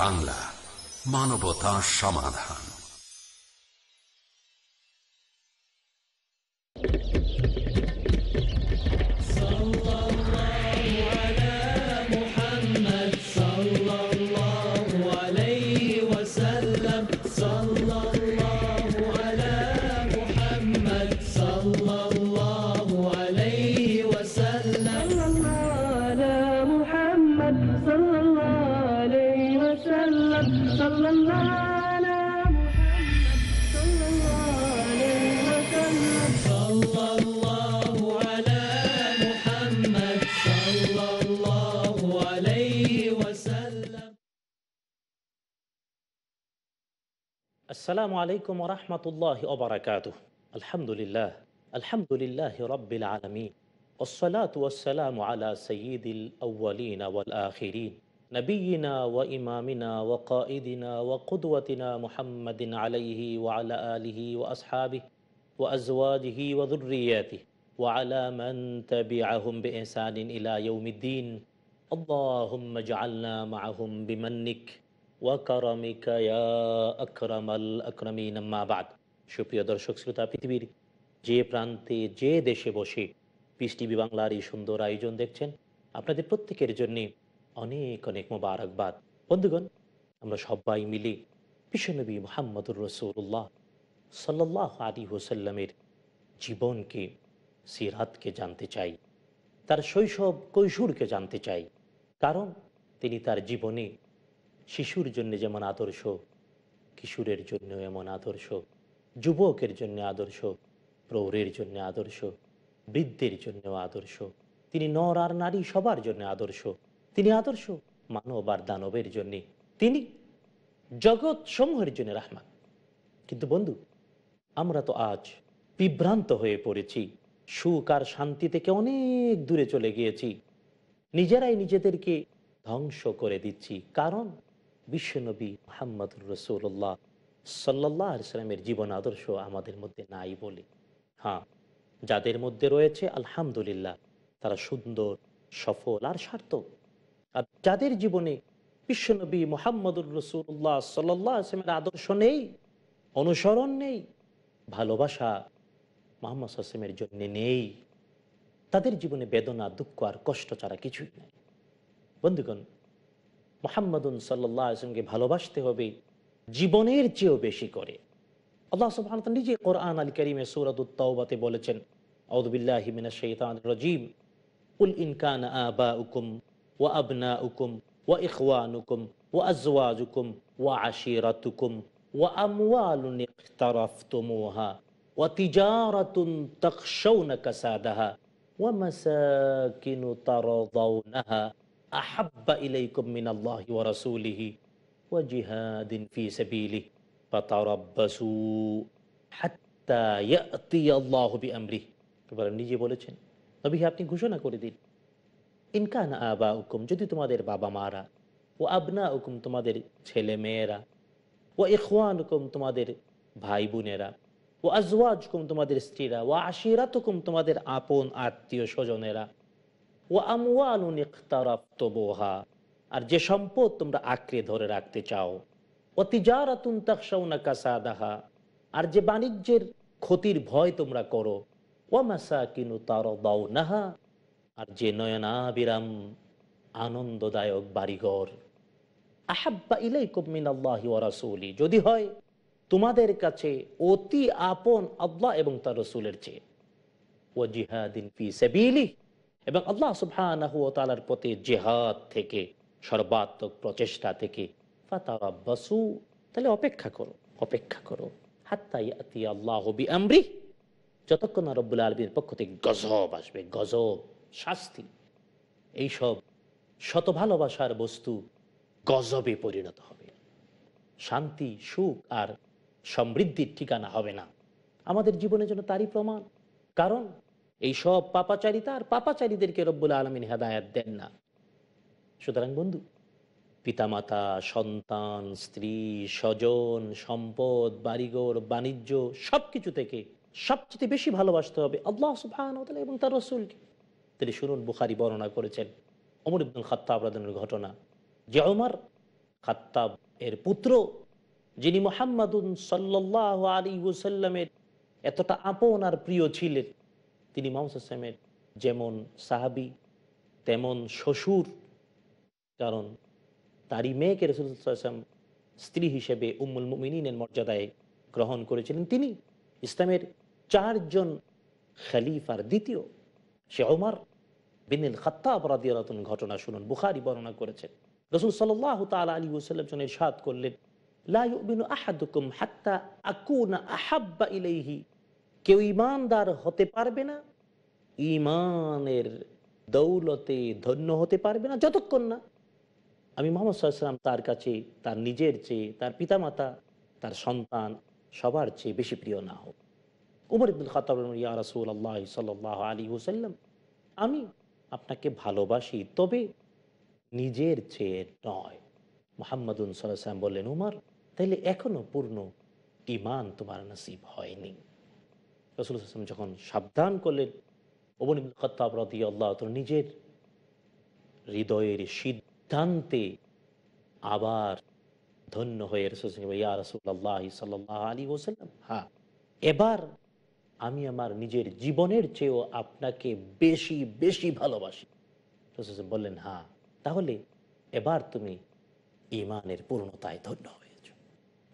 বাংলা মানবতা সমান السلام عليكم ورحمة الله وبركاته الحمد لله الحمد لله رب العالمين والصلاة والسلام على سيد الأولين والآخرين نبينا وإمامنا وقائدنا وقدوتنا محمد عليه وعلى آله وأصحابه وأزواجه وذرياته وعلى من تبعهم بإحسان إلى يوم الدين اللهم اجعلنا معهم بمنك মাবাদ সুপ্রিয় দর্শক শ্রোতা পৃথিবীর যে প্রান্তে যে দেশে বসে পিস টিভি বাংলার এই সুন্দর আয়োজন দেখছেন আপনাদের প্রত্যেকের জন্যে অনেক অনেক মোবারকবাদ বন্ধুগণ আমরা সবাই মিলে বিশ্বনবী মোহাম্মদুর রসুল্লাহ সাল্লাহ আলী হোসাল্লামের জীবনকে সিরাতকে জানতে চাই তার শৈশব কৈশোরকে জানতে চাই কারণ তিনি তার জীবনে শিশুর জন্য যেমন আদর্শ কিশোরের জন্য এমন আদর্শ যুবকের জন্য আদর্শ প্রৌঢ়ের জন্য আদর্শ বৃদ্ধের জন্য আদর্শ তিনি নর আর নারী সবার জন্য আদর্শ তিনি আদর্শ মানব আর দানবের জন্য তিনি জগৎ সমূহের জন্য রাহমান কিন্তু বন্ধু আমরা তো আজ বিভ্রান্ত হয়ে পড়েছি সুখ আর শান্তি থেকে অনেক দূরে চলে গিয়েছি নিজেরাই নিজেদেরকে ধ্বংস করে দিচ্ছি কারণ বিশ্বনবী মোহাম্মদ রসুল্লাহ সাল্লাহ আলসালামের জীবন আদর্শ আমাদের মধ্যে নাই বলে হ্যাঁ যাদের মধ্যে রয়েছে আলহামদুলিল্লাহ তারা সুন্দর সফল আর সার্থক আর যাদের জীবনে বিশ্বনবী মোহাম্মদুর রসুল্লাহ সাল্লাহ আসলামের আদর্শ নেই অনুসরণ নেই ভালোবাসা মোহাম্মদ আসলামের জন্য নেই তাদের জীবনে বেদনা দুঃখ আর কষ্ট ছাড়া কিছুই নাই বন্ধুগণ মোহাম্মদুন সাল্লাহ আসলামকে ভালোবাসতে হবে জীবনের চেয়েও বেশি করে আল্লাহ সুবহান নিজে কোরআন আল করিমে সৌরাদুত্তাওবাতে বলেছেন আউদুবিল্লাহিমিনা শৈতান রজিম উল ইনকান আবা উকুম ও আবনা উকুম ও ইখওয়ান উকুম ও আজওয়াজ উকুম ও আশিরাত উকুম ও আমওয়ালুন ইখতারাফতুমুহা وتجارة تخشون كسادها ومساكن ترضونها আহাব্বা ইলাইকুম মিনাল্লাহি ওয়া রাসূলিহি ওয়া জিহাদিন সাবিলিহি ফাতারাব্বাসু হাত্তা আল্লাহু বিআমরিহি এবারে নিজে বলেছেন নবী আপনি ঘোষণা করে দিন ইনকান আবা হুকুম যদি তোমাদের বাবা মারা ও আবনা হুকুম তোমাদের ছেলে মেয়েরা ও ইখওয়ান হুকুম তোমাদের ভাই বোনেরা ও আজওয়াজ হুকুম তোমাদের স্ত্রীরা ও আশিরাত তোমাদের আপন আত্মীয় স্বজনেরা ও আমওয়ালুন ইখতারাফ তবোহা আর যে সম্পদ তোমরা আঁকড়ে ধরে রাখতে চাও অতিজারাতুন তাকসাউনা কাসাদাহা আর যে বাণিজ্যের ক্ষতির ভয় তোমরা করো ও মাসা কিনু তার নাহা আর যে নয়না বিরাম আনন্দদায়ক বাড়িঘর আহাব্বা ইলাই কুমিন আল্লাহ রাসৌলি যদি হয় তোমাদের কাছে অতি আপন আল্লাহ এবং তার রসুলের চেয়ে ও জিহাদিন ফি সাবিলিহি এবং আল্লাহ সুবহানাহু ও প্রতি জেহাদ থেকে সর্বাত্মক প্রচেষ্টা থেকে বসু তাহলে অপেক্ষা করো অপেক্ষা করো হাত্তাই আল্লাহ বি আমরি যতক্ষণ রব্বুল আলমীর পক্ষ থেকে গজব আসবে গজব শাস্তি এইসব শত ভালোবাসার বস্তু গজবে পরিণত হবে শান্তি সুখ আর সমৃদ্ধির ঠিকানা হবে না আমাদের জীবনের জন্য তারই প্রমাণ কারণ এই সব পাপাচারিতা আর পাপাচারীদেরকে রব্বুল আলমিন হেদায়াত দেন না সুতরাং বন্ধু পিতামাতা সন্তান স্ত্রী স্বজন সম্পদ বাড়িঘর বাণিজ্য সব কিছু থেকে সবচেয়ে বেশি ভালোবাসতে হবে আল্লাহ সুফান এবং তার রসুলকে তিনি শুনুন বুখারি বর্ণনা করেছেন অমর ইবদুল খাত্তাব রাদনের ঘটনা যে অমর খাত্তাব এর পুত্র যিনি মোহাম্মদুন সাল্লাহ আলী ওসাল্লামের এতটা আপন আর প্রিয় ছিলেন তিনি ইমাম হোসেমের যেমন সাহাবি তেমন শ্বশুর কারণ তারই মেয়েকে রসুলাম স্ত্রী হিসেবে উম্মুল মুমিনের মর্যাদায় গ্রহণ করেছিলেন তিনি ইসলামের চারজন খালিফার দ্বিতীয় সে ওমার বিনিল অপরাধী রতন ঘটনা শুনুন বুখারি বর্ণনা করেছেন রসুল সাল্লাহ তাল আলী ওসাল্লাম সাদ করলেন লা ইউমিনু আহাদুকুম হাত্তা আকুনা আহাব্বা ইলেহি কেউ ইমানদার হতে পারবে না ইমানের দৌলতে ধন্য হতে পারবে না যতক্ষণ না আমি মোহাম্মদ সাল্লাম তার কাছে তার নিজের চেয়ে তার পিতামাতা তার সন্তান সবার চেয়ে বেশি প্রিয় না হোক উমর ইবুল খাতাব রাসুল আল্লাহ সাল আলী হুসাল্লাম আমি আপনাকে ভালোবাসি তবে নিজের চেয়ে নয় মোহাম্মদুল সাল্লাম বললেন উমার তাহলে এখনও পূর্ণ ইমান তোমার নাসিব হয়নি রসুল যখন সাবধান করলেন ওবন খত্তাব রদি আল্লাহ তোর নিজের হৃদয়ের সিদ্ধান্তে আবার ধন্য হয়ে রসুল ইয়া রসুল্লাহ সাল্লাহ আলী ওসাল্লাম হ্যাঁ এবার আমি আমার নিজের জীবনের চেয়েও আপনাকে বেশি বেশি ভালোবাসি রসুল বললেন হ্যাঁ তাহলে এবার তুমি ইমানের পূর্ণতায় ধন্য হয়েছ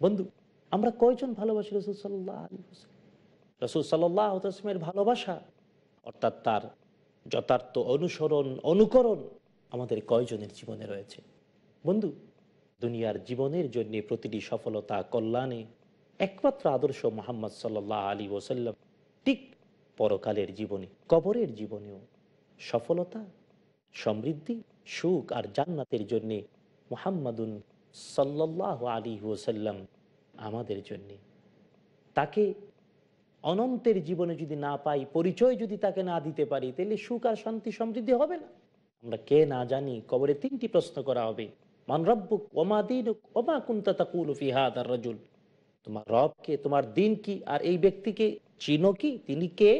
বন্ধু আমরা কয়জন ভালোবাসি রসুল সাল্লাহ আলী হোসেন রসুল সাল্লাহ ভালোবাসা অর্থাৎ তার যথার্থ অনুসরণ অনুকরণ আমাদের কয়জনের জীবনে রয়েছে বন্ধু দুনিয়ার জীবনের জন্যে প্রতিটি সফলতা কল্যাণে একমাত্র আদর্শ মোহাম্মদ সাল্লাহ আলী ওসাল্লাম ঠিক পরকালের জীবনে কবরের জীবনেও সফলতা সমৃদ্ধি সুখ আর জান্নাতের জন্যে মোহাম্মদুন সাল্লাহ আলী ওসাল্লাম আমাদের জন্যে তাকে অনন্তের জীবনে যদি না পাই পরিচয় যদি তাকে না দিতে পারি তাহলে সুখ আর শান্তি সমৃদ্ধি হবে না আমরা কে না জানি কবরে তিনটি প্রশ্ন করা হবে মান রব্বুক ওমা দিন ওমা কুন্তা আর রাজুল তোমার রবকে তোমার দিন কি আর এই ব্যক্তিকে চিনো কি তিনি কে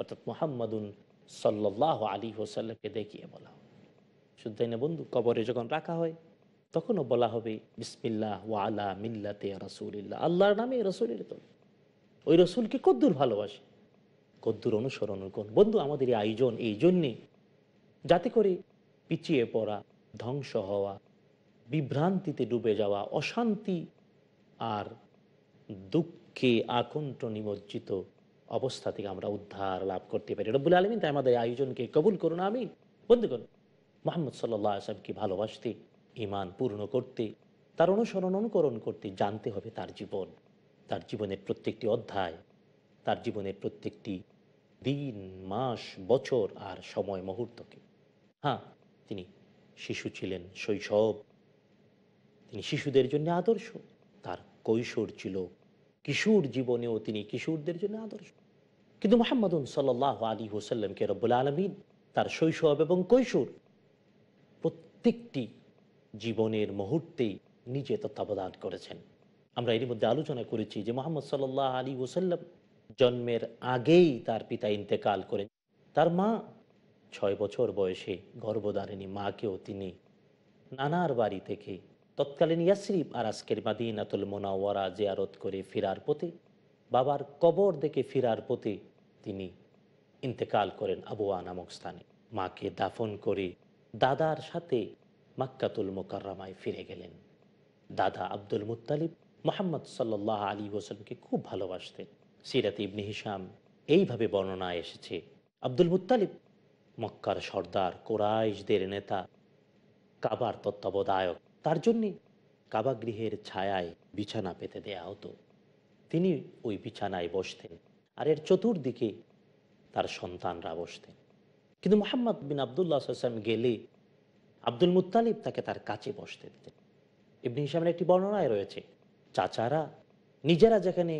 অর্থাৎ মোহাম্মদুন সাল্লাহ আলী হোসাল্লামকে দেখিয়ে বলা হবে শুধু না বন্ধু কবরে যখন রাখা হয় তখনও বলা হবে বিসমিল্লাহ ওয়ালা মিল্লাতে রসুলিল্লাহ আল্লাহর নামে রসুলের তোলে ওই রসুলকে কদ্দুর ভালোবাসে কদ্দুর অনুসরণ কোন বন্ধু আমাদের এই আয়োজন এই জন্যে যাতে করে পিছিয়ে পড়া ধ্বংস হওয়া বিভ্রান্তিতে ডুবে যাওয়া অশান্তি আর দুঃখে আকণ্ঠ নিমজ্জিত অবস্থা থেকে আমরা উদ্ধার লাভ করতে পারি রব্বুল আলমিন তাই আমাদের আয়োজনকে কবুল করুন আমি করুন মোহাম্মদ সাল্লাহ সাহেবকে ভালোবাসতে ইমান পূর্ণ করতে তার অনুসরণ অনুকরণ করতে জানতে হবে তার জীবন তার জীবনের প্রত্যেকটি অধ্যায় তার জীবনের প্রত্যেকটি দিন মাস বছর আর সময় মুহূর্তকে হ্যাঁ তিনি শিশু ছিলেন শৈশব তিনি শিশুদের জন্য আদর্শ তার কৈশোর ছিল কিশোর জীবনেও তিনি কিশোরদের জন্য আদর্শ কিন্তু মোহাম্মদ সাল্লাহ আলী হোসাল্লামকে রব্বুল আলমিন তার শৈশব এবং কৈশোর প্রত্যেকটি জীবনের মুহূর্তেই নিজে তত্ত্বাবধান করেছেন আমরা এর মধ্যে আলোচনা করেছি যে মোহাম্মদ সাল্লাহ আলী ওসাল্লাম জন্মের আগেই তার পিতা ইন্তেকাল করেন তার মা ছয় বছর বয়সে গর্ভধারিণী মাকেও তিনি নানার বাড়ি থেকে তৎকালীন ইয়াসরিফ আর আজকের মাদিনাতুল মোনাওয়ারা জিয়ারত করে ফেরার পথে বাবার কবর দেখে ফিরার পথে তিনি ইন্তেকাল করেন আবুয়া নামক স্থানে মাকে দাফন করে দাদার সাথে মাক্কাতুল মোকাররামায় ফিরে গেলেন দাদা আব্দুল মুতালিব মোহাম্মদ সাল্লাহ আলী হোসেনকে খুব ভালোবাসতেন সিরাত ইবনি হিসাম এইভাবে বর্ণনা এসেছে আব্দুল মুতালিব মক্কার সর্দার কোরাইশদের নেতা কাবার তত্ত্বাবধায়ক তার জন্যে কাবাগৃহের ছায়ায় বিছানা পেতে দেয়া হতো তিনি ওই বিছানায় বসতেন আর এর চতুর্দিকে তার সন্তানরা বসতেন কিন্তু মোহাম্মদ বিন আবদুল্লাহ আসলাম গেলে আব্দুল মুতালিব তাকে তার কাছে বসতে দিতেন ইবনি হিসামের একটি বর্ণনায় রয়েছে চাচারা নিজেরা যেখানে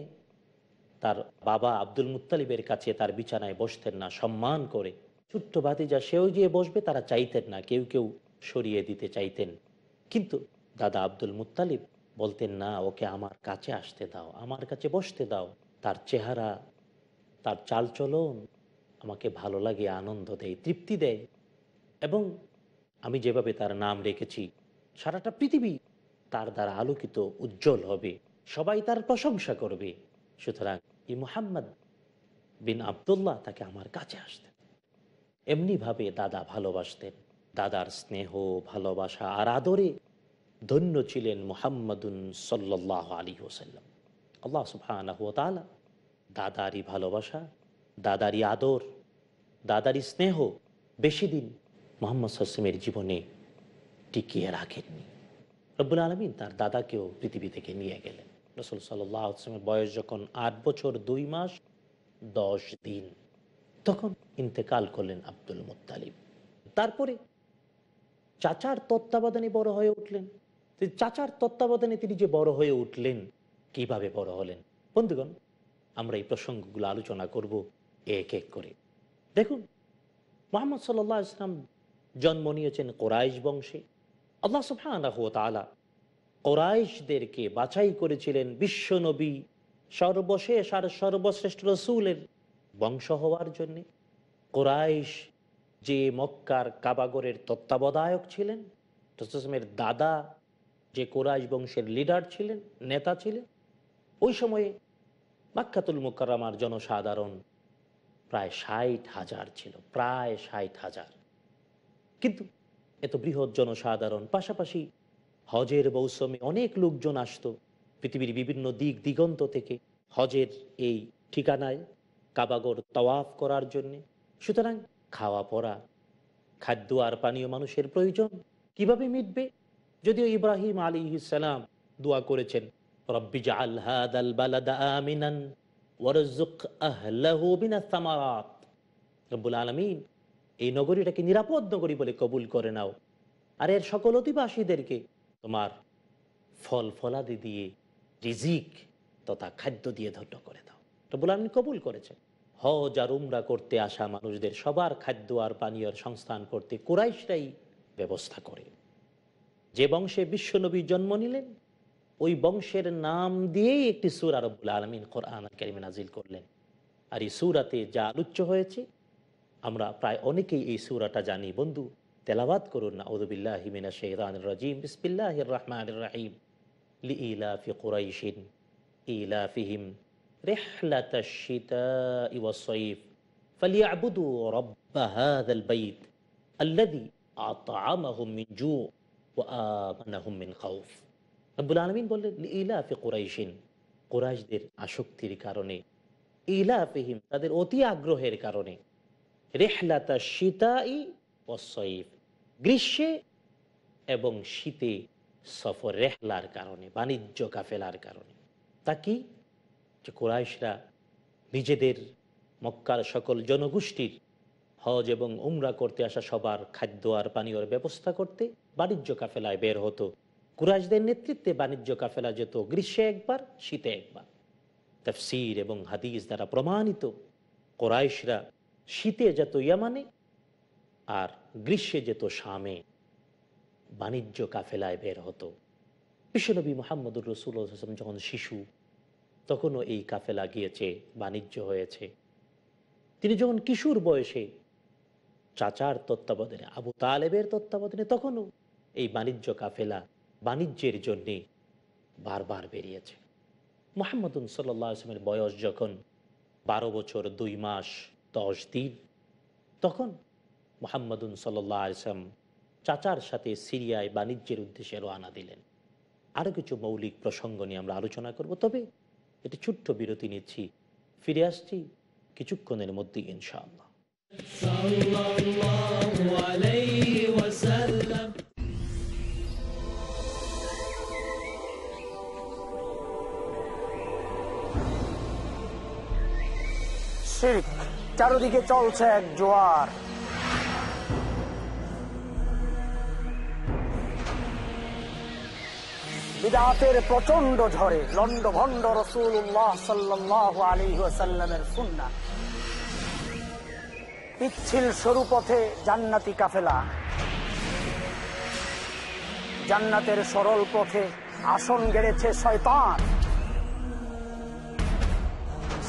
তার বাবা আব্দুল মুতালিবের কাছে তার বিছানায় বসতেন না সম্মান করে ছোট্ট যা সেও গিয়ে বসবে তারা চাইতেন না কেউ কেউ সরিয়ে দিতে চাইতেন কিন্তু দাদা আব্দুল মুতালিব বলতেন না ওকে আমার কাছে আসতে দাও আমার কাছে বসতে দাও তার চেহারা তার চালচলন আমাকে ভালো লাগে আনন্দ দেয় তৃপ্তি দেয় এবং আমি যেভাবে তার নাম রেখেছি সারাটা পৃথিবী তার দ্বারা আলোকিত উজ্জ্বল হবে সবাই তার প্রশংসা করবে সুতরাং এই মোহাম্মদ বিন আবদুল্লাহ তাকে আমার কাছে আসতেন এমনিভাবে দাদা ভালোবাসতেন দাদার স্নেহ ভালোবাসা আর আদরে ধন্য ছিলেন মোহাম্মদুন সাল্লাহ আলী হোসাল্লাম আল্লাহ সুফানাহ তালা দাদারই ভালোবাসা দাদারই আদর দাদারই স্নেহ বেশি দিন মোহাম্মদ সাসমের জীবনে টিকিয়ে রাখেননি রব্বুল আলমিন তার দাদাকেও পৃথিবী থেকে নিয়ে গেলেন রসুল সাল্লামের আসলামের বয়স যখন আট বছর দুই মাস দশ দিন তখন ইন্তেকাল করলেন আব্দুল মুতালিব তারপরে চাচার তত্ত্বাবধানে বড় হয়ে উঠলেন চাচার তত্ত্বাবধানে তিনি যে বড় হয়ে উঠলেন কিভাবে বড় হলেন বন্ধুগণ আমরা এই প্রসঙ্গগুলো আলোচনা করব এক এক করে দেখুন মোহাম্মদ সাল্লাহ ইসলাম জন্ম নিয়েছেন কোরাইশ বংশে আল্লাহ সুফানাহ তালা কোরাইশদেরকে বাছাই করেছিলেন বিশ্বনবী সর্বশেষ আর সর্বশ্রেষ্ঠ রসুলের বংশ হওয়ার জন্যে কোরাইশ যে মক্কার কাবাগরের তত্ত্বাবধায়ক ছিলেন রসুসমের দাদা যে কোরাইশ বংশের লিডার ছিলেন নেতা ছিলেন ওই সময়ে মাক্ষাতুল মুকারামার জনসাধারণ প্রায় ষাট হাজার ছিল প্রায় ষাট হাজার কিন্তু এত বৃহৎ জনসাধারণ পাশাপাশি হজের মৌসুমে অনেক লোকজন আসতো পৃথিবীর বিভিন্ন দিক দিগন্ত থেকে হজের এই ঠিকানায় কাবাগর তওয়াফ করার জন্যে সুতরাং খাওয়া পড়া খাদ্য আর পানীয় মানুষের প্রয়োজন কিভাবে মিটবে যদিও ইব্রাহিম আলী ইসালাম দোয়া করেছেন রব্বিজা আল্লাহ আমিনান আলমিন এই নগরীটাকে নিরাপদ নগরী বলে কবুল করে নাও আর এর সকল অধিবাসীদেরকে তোমার ফল ফলাদি দিয়ে রিজিক তথা খাদ্য দিয়ে ধন্য করে দাও বলে আমি কবুল করেছেন হজ আর উমরা করতে আসা মানুষদের সবার খাদ্য আর পানীয়র সংস্থান করতে কোরাইশরাই ব্যবস্থা করে যে বংশে বিশ্বনবী জন্ম নিলেন ওই বংশের নাম দিয়েই একটি সুর আরবুল আলমিন কোরআন নাজিল করলেন আর এই সুরাতে যা আলোচ্য হয়েছে আমরা প্রায় অনেকেই এই সুরাটা জানি বন্ধু তেলাবাদ করুন না ওদুবিল্লাহ হিমিনা শেহরান রাজিম বিসমিল্লাহ রহমান রাহিম লি ইলাফি কুরাইশিন ইলাফিহিম رحلة الشتاء والصيف فليعبدوا رب هذا البيت الذي أطعمهم من جوع وآمنهم من خوف রব্বুল আলমিন বললেন ইলাফি কুরাইশিন কুরাইশদের আসক্তির কারণে ইলাফিহিম তাদের অতি আগ্রহের কারণে রেহলাতা শীতাই অসইফ গ্রীষ্মে এবং শীতে সফর রেহলার কারণে বাণিজ্য কাফেলার কারণে তা কি যে কোরাইশরা নিজেদের মক্কার সকল জনগোষ্ঠীর হজ এবং উমরা করতে আসা সবার খাদ্য আর পানীয়র ব্যবস্থা করতে বাণিজ্য কাফেলায় বের হতো কুরাইশদের নেতৃত্বে বাণিজ্য কাফেলা যেত গ্রীষ্মে একবার শীতে একবার তফসির এবং হাদিস দ্বারা প্রমাণিত কোরাইশরা শীতে যেত ইয়ামানে আর গ্রীষ্মে যেত শামে বাণিজ্য কাফেলায় বের হতো বিশ্বনবী মোহাম্মদুর রসুল আসলাম যখন শিশু তখনও এই কাফেলা গিয়েছে বাণিজ্য হয়েছে তিনি যখন কিশোর বয়সে চাচার তত্ত্বাবধানে আবু তালেবের তত্ত্বাবধানে তখনও এই বাণিজ্য কাফেলা বাণিজ্যের জন্যে বারবার বেরিয়েছে মোহাম্মদুন সাল্লা আসলামের বয়স যখন বারো বছর দুই মাস দশ দিন তখন মোহাম্মদুন সাল্লাহ চাচার সাথে সিরিয়ায় বাণিজ্যের উদ্দেশ্যে রোয়ানা দিলেন আরও কিছু মৌলিক প্রসঙ্গ নিয়ে আমরা আলোচনা করব তবে একটি ছোট্ট বিরতি নিচ্ছি ফিরে আসছি কিছুক্ষণের মধ্যে ইনশাআল্লাহ চারদিকে চলছে এক জোয়ার বিদাতের প্রচন্ড ঝড়ে লন্ড ভন্ড রসুল সাল্লাহ আলী ওয়াসাল্লামের সুন্না পিচ্ছিল সরুপথে জান্নাতি কাফেলা জান্নাতের সরল পথে আসন গেড়েছে শয়তান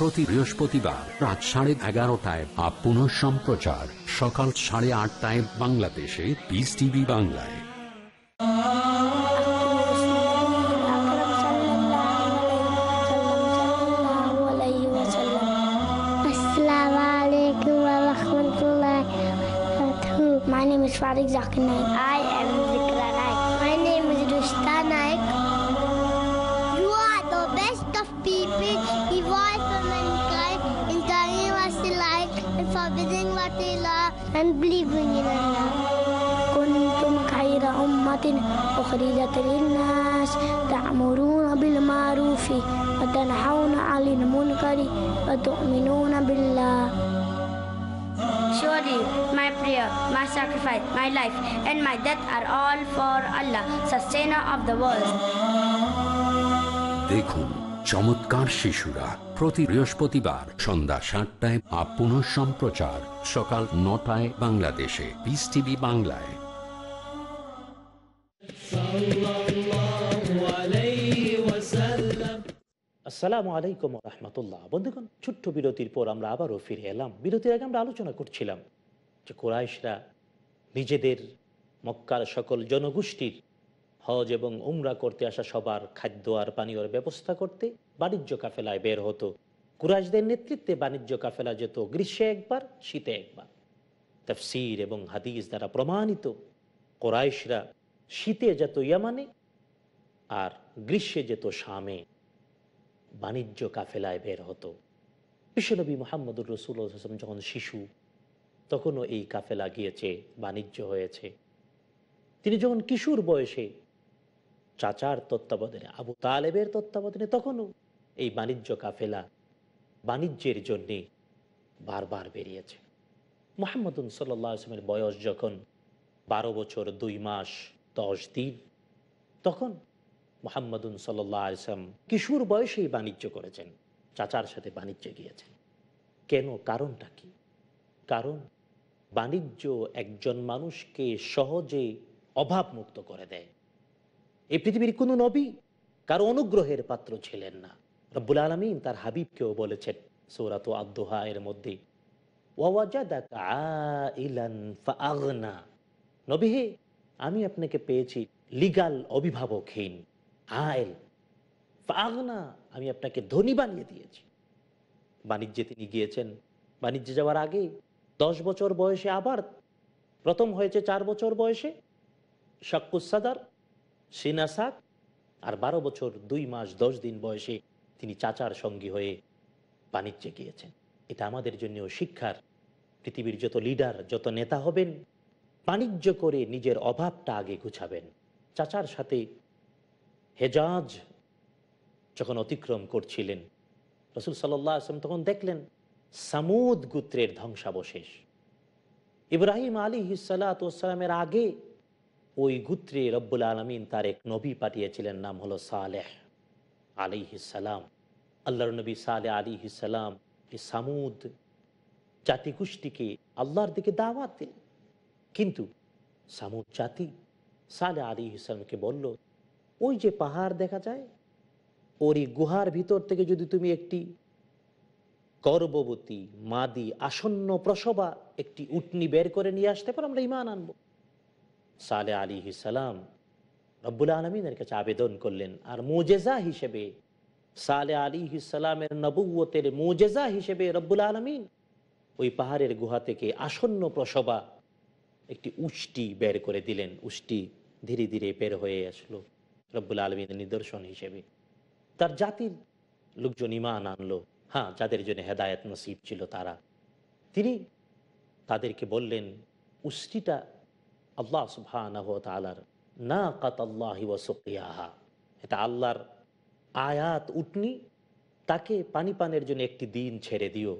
প্রতি বৃহস্পতিবার রাত সাড়ে এগারোটায় আপ পুনঃ সম্প্রচার সকাল সাড়ে আটটায় বাংলাদেশে পিস টিভি বাংলায় My name is Farid Zakir Naik. I am Vikra Naik. My name is Rushta Naik. You are the best of people. and believing in Allah. كنتم خير أمة أخرجت للناس تأمرون بالمعروف وتنحون عن المنكر وتؤمنون بالله. Surely my prayer, my sacrifice, my life, and my death are all for Allah, sustainer of the world. দেখুন চমৎকার শিশুরা প্রতি বৃহস্পতিবার সন্ধ্যা সাতটায় আপন সম্প্রচার সকাল নটায় বাংলাদেশে পিস টিভি বাংলায় আসসালামু আলাইকুম রহমতুল্লাহ বন্ধুগণ ছোট্ট বিরতির পর আমরা আবারও ফিরে এলাম বিরতির আগে আমরা আলোচনা করছিলাম যে কোরআশরা নিজেদের মক্কার সকল জনগোষ্ঠীর হজ এবং উমরা করতে আসা সবার খাদ্য আর পানীয়র ব্যবস্থা করতে বাণিজ্য কাফেলায় বের হতো কুরাশদের নেতৃত্বে বাণিজ্য কাফেলা যেত গ্রীষ্মে একবার শীতে একবার তফসির এবং হাদিস দ্বারা প্রমাণিত কোরাইশরা শীতে যেত ইয়ামানে আর গ্রীষ্মে যেত শামে বাণিজ্য কাফেলায় বের হতো বিশ্বনবী মোহাম্মদুর রসুল হাসান যখন শিশু তখনও এই কাফেলা গিয়েছে বাণিজ্য হয়েছে তিনি যখন কিশোর বয়সে চাচার তত্ত্বাবধানে আবু তালেবের তত্ত্বাবধানে তখনও এই বাণিজ্য কাফেলা বাণিজ্যের জন্যে বারবার বেরিয়েছে মোহাম্মদ সাল্লা আসলামের বয়স যখন বারো বছর দুই মাস দশ দিন তখন মোহাম্মদ সাল্লা আসলাম কিশোর বয়সেই বাণিজ্য করেছেন চাচার সাথে বাণিজ্যে গিয়েছেন কেন কারণটা কি কারণ বাণিজ্য একজন মানুষকে সহজে অভাবমুক্ত করে দেয় এই পৃথিবীর কোনো নবী কারো অনুগ্রহের পাত্র ছিলেন না রব্বুল আলমিন তার হাবিবকেও বলেছেন সৌরাত আব্দোহা এর মধ্যে নবী হে আমি আপনাকে পেয়েছি লিগাল অভিভাবকহীন আয়েল আগনা আমি আপনাকে ধনী বানিয়ে দিয়েছি বাণিজ্যে তিনি গিয়েছেন বাণিজ্যে যাওয়ার আগে দশ বছর বয়সে আবার প্রথম হয়েছে চার বছর বয়সে শাকুসাদার সিনাসাক আর বারো বছর দুই মাস দশ দিন বয়সে তিনি চাচার সঙ্গী হয়ে বাণিজ্যে গিয়েছেন এটা আমাদের জন্য শিক্ষার পৃথিবীর যত লিডার যত নেতা হবেন বাণিজ্য করে নিজের অভাবটা আগে গুছাবেন চাচার সাথে হেজাজ যখন অতিক্রম করছিলেন রসুল সাল্লাহ আসলাম তখন দেখলেন সামুদ গুত্রের ধ্বংসাবশেষ ইব্রাহিম আলী হিসালাতামের আগে ওই গুত্রে রব্বুল আলমিন তার এক নবী পাঠিয়েছিলেন নাম হলো সালেহ আলি সালাম আল্লাহর নবী সালে আলিহিসাল্লাম এই সামুদ জাতিগোষ্ঠীকে আল্লাহর দিকে দাওয়াত দিল কিন্তু সামুদ জাতি সালে আলী বলল ওই যে পাহাড় দেখা যায় ওরই গুহার ভিতর থেকে যদি তুমি একটি গর্ভবতী মাদি আসন্ন প্রসবা একটি উটনি বের করে নিয়ে আসতে পারো আমরা ইমান আনবো সালে আলী হিসালাম রব্বুল আলমিনের কাছে আবেদন করলেন আর মুজেজা হিসেবে সালে আলী হিসালামের নবুয়তের মুজেজা হিসেবে রব্বুল আলমিন ওই পাহাড়ের গুহা থেকে আসন্ন প্রসবা একটি উষ্টি বের করে দিলেন উষ্টি ধীরে ধীরে বের হয়ে আসলো রব্বুল আলমিনের নিদর্শন হিসেবে তার জাতির লোকজন ইমান আনলো হ্যাঁ যাদের জন্য হেদায়ত নসিব ছিল তারা তিনি তাদেরকে বললেন উষ্টিটা আল্লাহ সুবহানাহু তাআলার না আল্লাহ ওয়াসুকিয়াহা এটা আল্লাহর আয়াত উটনি তাকে পানি পানের জন্য একটি দিন ছেড়ে দিও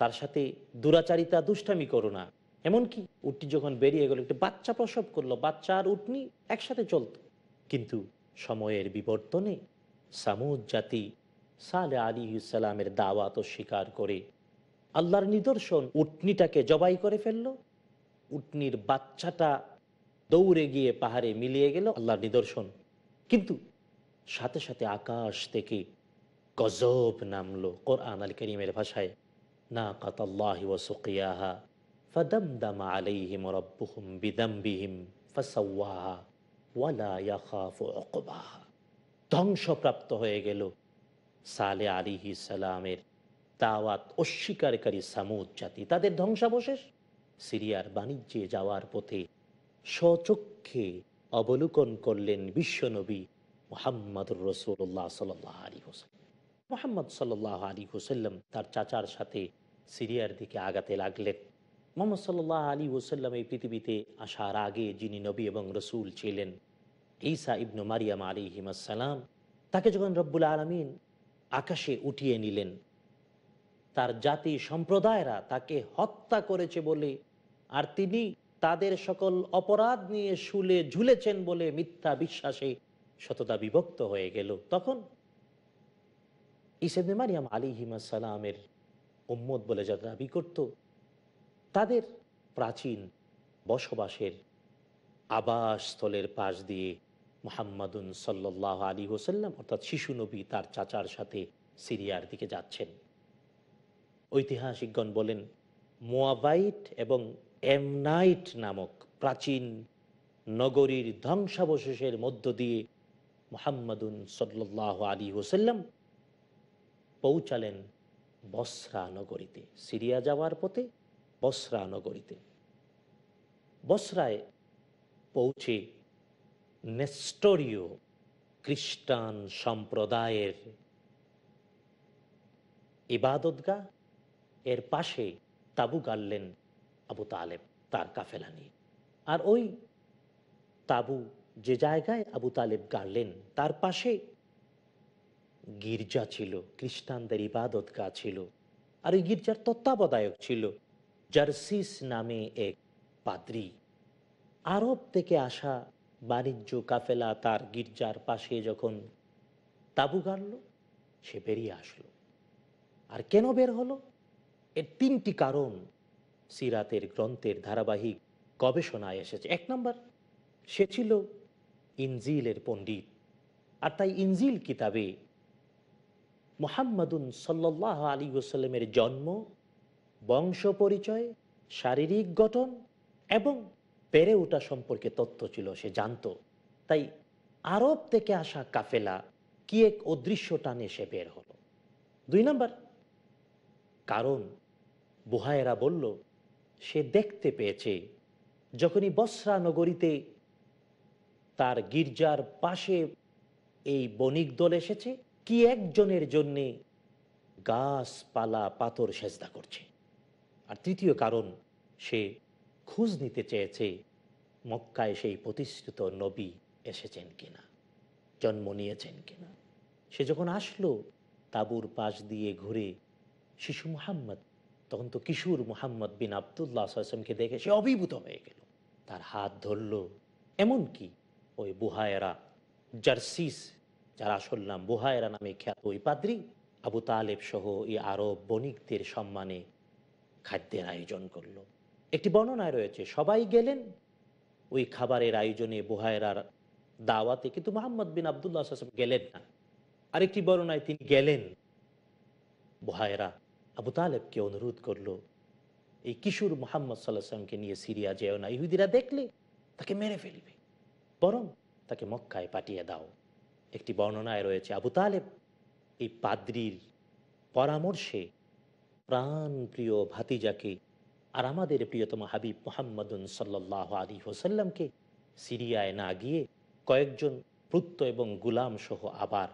তার সাথে দুরাচারিতা দুষ্টামি করো না এমনকি উটটি যখন বেরিয়ে গেল একটি বাচ্চা প্রসব করলো বাচ্চা আর উটনি একসাথে চলত কিন্তু সময়ের বিবর্তনে সামুদ জাতি সালে আলী ইসালামের দাওয়াত স্বীকার করে আল্লাহর নিদর্শন উটনিটাকে জবাই করে ফেললো উটনির বাচ্চাটা দৌড়ে গিয়ে পাহাড়ে মিলিয়ে গেল আল্লাহর নিদর্শন কিন্তু সাথে সাথে আকাশ থেকে গজব নামলো কোরআন আল করিমের ভাষায় না কাতাল্লাহি ধ্বংসপ্রাপ্ত হয়ে গেল সালে আলিহি সালামের তাওয়াত অস্বীকারী সামুদ জাতি তাদের ধ্বংসাবশেষ সিরিয়ার বাণিজ্যে যাওয়ার পথে স্বচক্ষে অবলোকন করলেন বিশ্বনবী মোহাম্মদুর রসুল্লাহ সাল্লাহ আলী হোসেন মোহাম্মদ সাল্লাহ আলী হোসাল্লাম তার চাচার সাথে সিরিয়ার দিকে আগাতে লাগলেন মোহাম্মদ সাল্লাহ আলী হোসাল্লাম এই পৃথিবীতে আসার আগে যিনি নবী এবং রসুল ছিলেন ঈসা ইবনু মারিয়াম আলী হিমাসালাম তাকে যখন রব্বুল আলমিন আকাশে উঠিয়ে নিলেন তার জাতি সম্প্রদায়রা তাকে হত্যা করেছে বলে আর তিনি তাদের সকল অপরাধ নিয়ে শুলে ঝুলেছেন বলে মিথ্যা বিশ্বাসে শততা বিভক্ত হয়ে গেল তখন ইসেবনে মারিয়াম আলী হিমা সালামের উম্মত বলে যারা দাবি করত তাদের প্রাচীন বসবাসের আবাসস্থলের পাশ দিয়ে মোহাম্মদুন সাল্লাহ আলী হোসাল্লাম অর্থাৎ শিশু নবী তার চাচার সাথে সিরিয়ার দিকে যাচ্ছেন ঐতিহাসিকগণ বলেন মোয়াবাইট এবং এমনাইট নামক প্রাচীন নগরীর ধ্বংসাবশেষের মধ্য দিয়ে মোহাম্মদুন সল্লাহ আলী হোসাল্লাম পৌঁছালেন বসরা নগরীতে সিরিয়া যাওয়ার পথে বসরা নগরীতে বসরায় পৌঁছে নেস্টরীয় খ্রিস্টান সম্প্রদায়ের ইবাদতগা এর পাশে তাবু গাড়লেন আবু তালেব তার কাফেলা নিয়ে আর ওই তাবু যে জায়গায় আবু তালেব গাড়লেন তার পাশে গির্জা ছিল খ্রিস্টানদের ইবাদত গা ছিল আর ওই গির্জার তত্ত্বাবধায়ক ছিল জার্সিস নামে এক পাদ্রি আরব থেকে আসা বাণিজ্য কাফেলা তার গির্জার পাশে যখন তাবু গাড়ল সে বেরিয়ে আসলো আর কেন বের হলো এর তিনটি কারণ সিরাতের গ্রন্থের ধারাবাহিক গবেষণায় এসেছে এক নম্বর সে ছিল ইনজিলের পণ্ডিত আর তাই ইনজিল কিতাবে মোহাম্মদুন সাল্লাহ আলী ওসাল্লামের জন্ম বংশ পরিচয় শারীরিক গঠন এবং পেরে ওঠা সম্পর্কে তথ্য ছিল সে জানত তাই আরব থেকে আসা কাফেলা কি এক অদৃশ্য টানে সে বের হল দুই নম্বর কারণ বুহায়েরা বলল সে দেখতে পেয়েছে যখনই বসরা নগরীতে তার গির্জার পাশে এই বণিক দল এসেছে কি একজনের জন্যে গাছপালা পাথর সেজদা করছে আর তৃতীয় কারণ সে খোঁজ নিতে চেয়েছে মক্কায় সেই প্রতিষ্ঠিত নবী এসেছেন কিনা জন্ম নিয়েছেন কিনা সে যখন আসলো তাবুর পাশ দিয়ে ঘুরে শিশু মোহাম্মদ তখন তো কিশোর মুহাম্মদ বিন আবদুল্লাহ আসলামকে দেখে সে অভিভূত হয়ে গেল তার হাত ধরল এমনকি ওই বুহায়রা জার্সিস যার আসল নাম বুহায়রা নামে খ্যাত ওই পাদ্রি আবু তালেব সহ এই আরব বণিকদের সম্মানে খাদ্যের আয়োজন করল একটি বর্ণনায় রয়েছে সবাই গেলেন ওই খাবারের আয়োজনে বুহায়রার দাওয়াতে কিন্তু মোহাম্মদ বিন আবদুল্লাহ আসলাম গেলেন না আরেকটি বর্ণনায় তিনি গেলেন বুহায়রা আবু তালেবকে অনুরোধ করলো এই কিশোর মোহাম্মদ সাল্লাহামকে নিয়ে সিরিয়া যেও না ইহুদিরা দেখলে তাকে মেরে ফেলবে বরং তাকে মক্কায় পাঠিয়ে দাও একটি বর্ণনায় রয়েছে আবু তালেব এই পাদ্রির পরামর্শে প্রাণ প্রিয় ভাতিজাকে আর আমাদের প্রিয়তম হাবিব মোহাম্মদ সাল্লাহ আলী হোসাল্লামকে সিরিয়ায় না গিয়ে কয়েকজন প্রত্য এবং গুলাম সহ আবার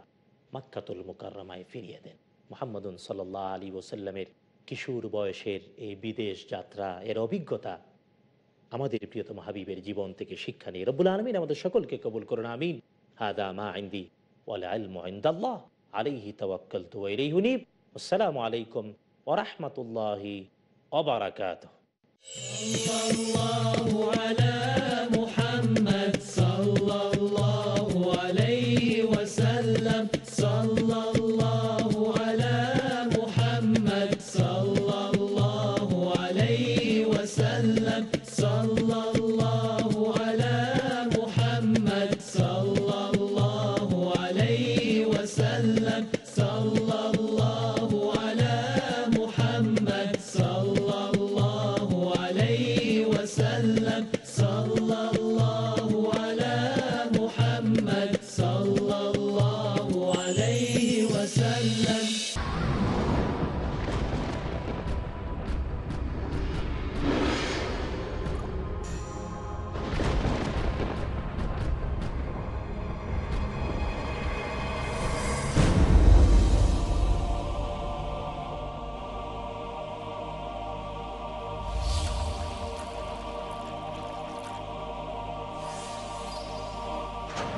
মাক্কাতুল মোকাররমায় ফিরিয়ে দেন মোহাম্মদুন সাল্লাহ আলী ওসাল্লামের কিশোর বয়সের এই বিদেশ যাত্রা এর অভিজ্ঞতা আমাদের প্রিয়তম হাবিবের জীবন থেকে শিক্ষা নিয়ে রব্বুল আলমিন আমাদের সকলকে কবুল করুন আমিন হাদা মা আইন্দি ওয়ালাহ আলিহি তওয়াক্কাল তু ইলাইহুনিব আসসালামু আলাইকুম ওয়া রাহমাতুল্লাহি ওয়া বারাকাতুহু